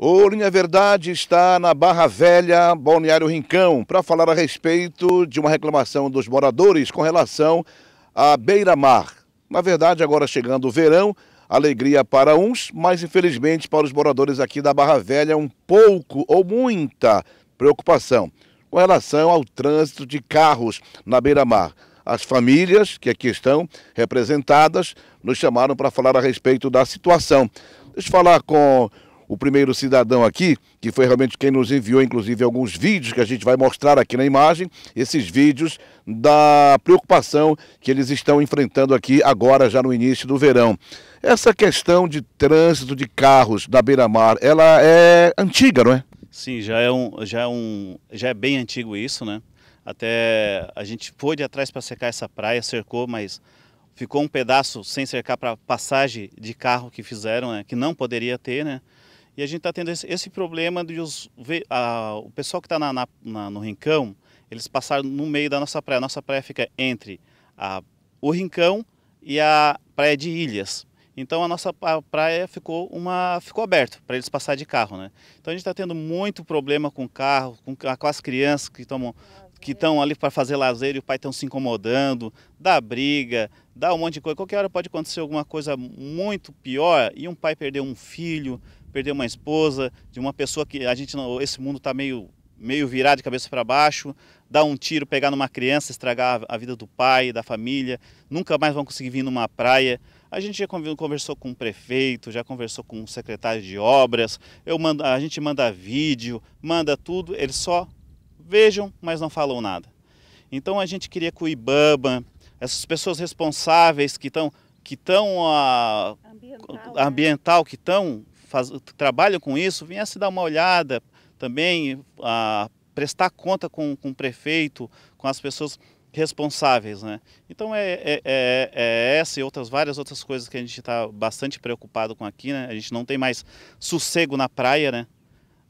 O Linha Verdade está na Barra Velha, Balneário Rincão, para falar a respeito de uma reclamação dos moradores com relação à beira-mar. Na verdade, agora chegando o verão, alegria para uns, mas infelizmente para os moradores aqui da Barra Velha, um pouco ou muita preocupação com relação ao trânsito de carros na beira-mar. As famílias que aqui estão representadas nos chamaram para falar a respeito da situação. Deixa eu falar com o primeiro cidadão aqui, que foi realmente quem nos enviou, inclusive, alguns vídeos que a gente vai mostrar aqui na imagem, esses vídeos da preocupação que eles estão enfrentando aqui agora, já no início do verão. Essa questão de trânsito de carros na beira-mar, ela é antiga, não é? Sim, já é, um, já, é um, já é bem antigo isso, né? Até a gente foi de atrás para secar essa praia, cercou, mas ficou um pedaço sem cercar para passagem de carro que fizeram, né? que não poderia ter, né? E a gente está tendo esse, esse, problema de os, a, o pessoal que está no rincão, eles passaram no meio da nossa praia. A nossa praia fica entre a, o rincão e a praia de Ilhas. Então a nossa praia ficou uma ficou aberto para eles passar de carro, né? Então a gente está tendo muito problema com o carro, com, com as crianças que tomam que estão ali para fazer lazer e o pai estão se incomodando, dá briga, dá um monte de coisa. Qualquer hora pode acontecer alguma coisa muito pior e um pai perder um filho, perder uma esposa, de uma pessoa que a gente não, esse mundo está meio meio virado de cabeça para baixo, dar um tiro, pegar numa criança, estragar a vida do pai, da família, nunca mais vão conseguir vir numa praia. A gente já conversou com o prefeito, já conversou com o secretário de obras, eu mando, a gente manda vídeo, manda tudo, eles só vejam, mas não falam nada. Então a gente queria que o Ibama, essas pessoas responsáveis que estão que estão a ambiental, ambiental né? que estão faz, trabalham com isso viesse dar uma olhada também, a, prestar conta com, com o prefeito, com as pessoas responsáveis, né? Então é, é, é, é essa e outras várias outras coisas que a gente está bastante preocupado com aqui, né? A gente não tem mais sossego na praia, né?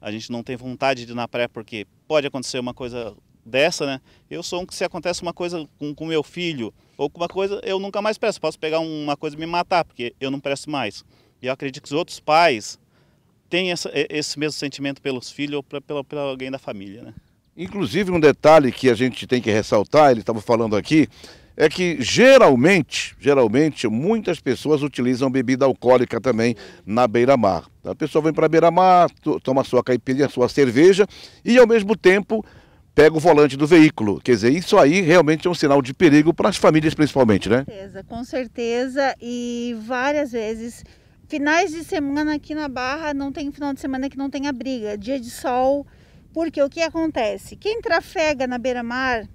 A gente não tem vontade de ir na praia porque pode acontecer uma coisa dessa, né? Eu sou um que se acontece uma coisa com, o meu filho ou com uma coisa, eu nunca mais presto. Posso pegar uma coisa e me matar, porque eu não presto mais. E eu acredito que os outros pais têm essa, esse mesmo sentimento pelos filhos ou pra, pela, pela alguém da família, né? Inclusive, um detalhe que a gente tem que ressaltar, ele estava falando aqui, é que geralmente, geralmente, muitas pessoas utilizam bebida alcoólica também na beira-mar. A pessoa vem para a beira-mar, toma sua caipirinha, sua cerveja e, ao mesmo tempo, pega o volante do veículo. Quer dizer, isso aí realmente é um sinal de perigo para as famílias, principalmente, né? Com certeza, com certeza. E várias vezes Finais de semana aqui na Barra não tem final de semana que não tenha briga, dia de sol, porque o que acontece? Quem trafega na beira-mar,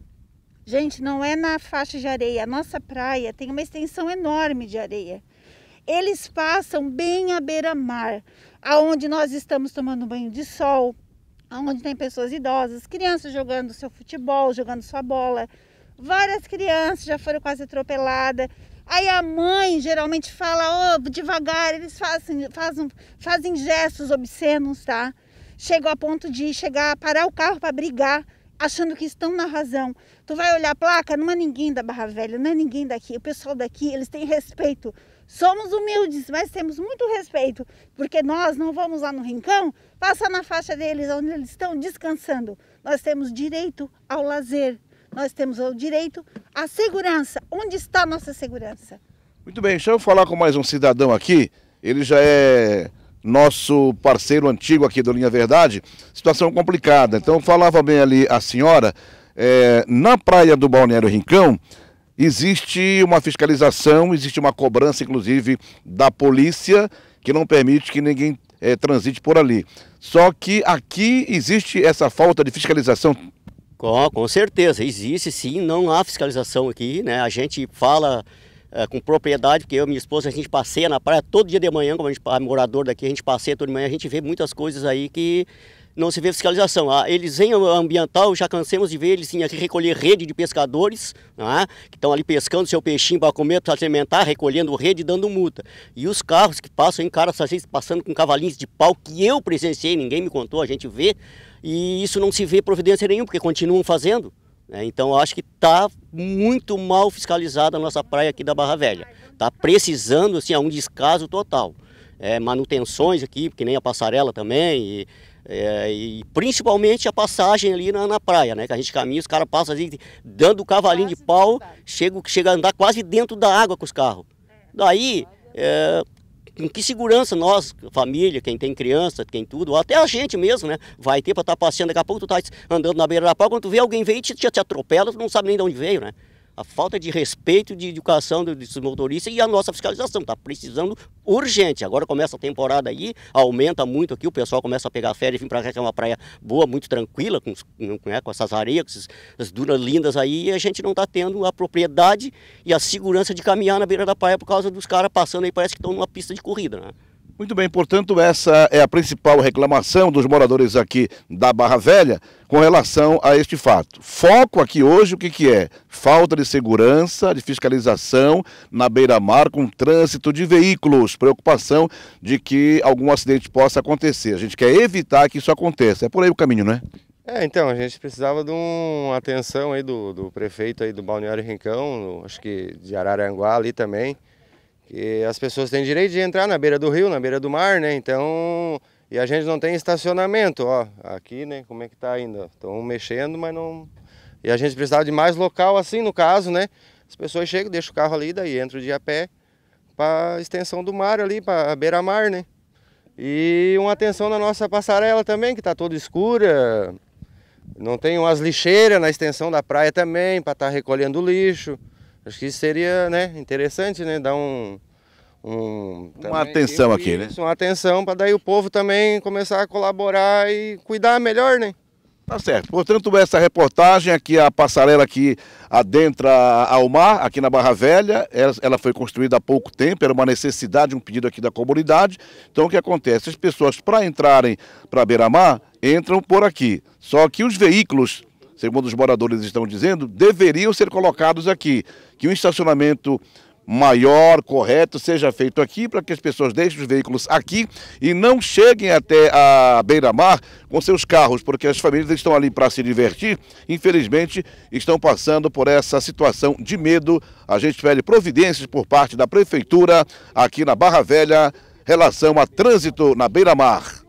gente, não é na faixa de areia, a nossa praia tem uma extensão enorme de areia. Eles passam bem à beira-mar, aonde nós estamos tomando banho de sol, aonde tem pessoas idosas, crianças jogando seu futebol, jogando sua bola. Várias crianças já foram quase atropeladas. Aí a mãe geralmente fala, oh, devagar, eles fazem, fazem, fazem gestos obscenos, tá? Chegou a ponto de chegar, parar o carro para brigar, achando que estão na razão. Tu vai olhar a placa, não é ninguém da Barra Velha, não é ninguém daqui. O pessoal daqui, eles têm respeito. Somos humildes, mas temos muito respeito, porque nós não vamos lá no rincão, passar na faixa deles, onde eles estão descansando. Nós temos direito ao lazer nós temos o direito à segurança. Onde está a nossa segurança? Muito bem, deixa eu falar com mais um cidadão aqui. Ele já é nosso parceiro antigo aqui do Linha Verdade. Situação complicada. Então, falava bem ali a senhora, é, na praia do Balneário Rincão, existe uma fiscalização, existe uma cobrança, inclusive, da polícia, que não permite que ninguém é, transite por ali. Só que aqui existe essa falta de fiscalização com, com certeza, existe sim, não há fiscalização aqui, né? A gente fala é, com propriedade, porque eu e minha esposa a gente passeia na praia todo dia de manhã, como a gente é morador daqui, a gente passeia todo de manhã, a gente vê muitas coisas aí que não se vê fiscalização. Ah, eles em ambiental, já cansemos de ver eles em recolher rede de pescadores, né, que estão ali pescando seu peixinho para comer, para alimentar, recolhendo rede e dando multa. E os carros que passam em caras, às vezes passando com cavalinhos de pau, que eu presenciei, ninguém me contou, a gente vê, e isso não se vê providência nenhuma, porque continuam fazendo. Né? Então eu acho que está muito mal fiscalizada a nossa praia aqui da Barra Velha. Está precisando assim, a é um descaso total. É, manutenções aqui, que nem a passarela também, e, é, e principalmente a passagem ali na, na, praia, né? Que a gente caminha, os caras passam ali dando o cavalinho de pau, chega, chega a andar quase dentro da água com os carros. É. Daí é, em que segurança nós, família, quem tem criança, quem tudo, ou até a gente mesmo, né? Vai ter para estar tá passeando, daqui a pouco tu tá andando na beira da praia, quando tu vê alguém veio e te, te atropela, tu não sabe nem de onde veio, né? a falta de respeito de educação dos motoristas e a nossa fiscalização. Está precisando urgente. Agora começa a temporada aí, aumenta muito aqui, o pessoal começa a pegar férias e vir para cá, que é uma praia boa, muito tranquila, com, né, com essas areias, com essas, essas dunas lindas aí, e a gente não está tendo a propriedade e a segurança de caminhar na beira da praia por causa dos caras passando aí, parece que estão numa pista de corrida, né? Muito bem, portanto, essa é a principal reclamação dos moradores aqui da Barra Velha com relação a este fato. Foco aqui hoje, o que, que é? Falta de segurança, de fiscalização na beira-mar com trânsito de veículos, preocupação de que algum acidente possa acontecer. A gente quer evitar que isso aconteça. É por aí o caminho, né? É, então, a gente precisava de uma atenção aí do, do prefeito aí do Balneário Rincão, acho que de Araranguá ali também, que as pessoas têm direito de entrar na beira do rio, na beira do mar, né? Então, e a gente não tem estacionamento, ó. Aqui, né, como é que tá ainda? Estão mexendo, mas não... E a gente precisava de mais local assim, no caso, né? As pessoas chegam, deixam o carro ali, daí entram de a pé para extensão do mar ali, para beira-mar, né? E uma atenção na nossa passarela também, que está toda escura. Não tem umas lixeiras na extensão da praia também, para estar tá recolhendo lixo. Acho que seria né, interessante, né? Dar um. um uma atenção isso, aqui, né? Uma atenção para daí o povo também começar a colaborar e cuidar melhor, né? Tá certo. Portanto, essa reportagem aqui, a passarela que adentra ao mar, aqui na Barra Velha, ela foi construída há pouco tempo, era uma necessidade, um pedido aqui da comunidade. Então, o que acontece? As pessoas, para entrarem para Beira-Mar, entram por aqui. Só que os veículos segundo os moradores estão dizendo, deveriam ser colocados aqui. Que um estacionamento maior, correto, seja feito aqui para que as pessoas deixem os veículos aqui e não cheguem até a beira-mar com seus carros, porque as famílias estão ali para se divertir, infelizmente estão passando por essa situação de medo. A gente pede providências por parte da prefeitura aqui na Barra Velha, relação a trânsito na beira-mar.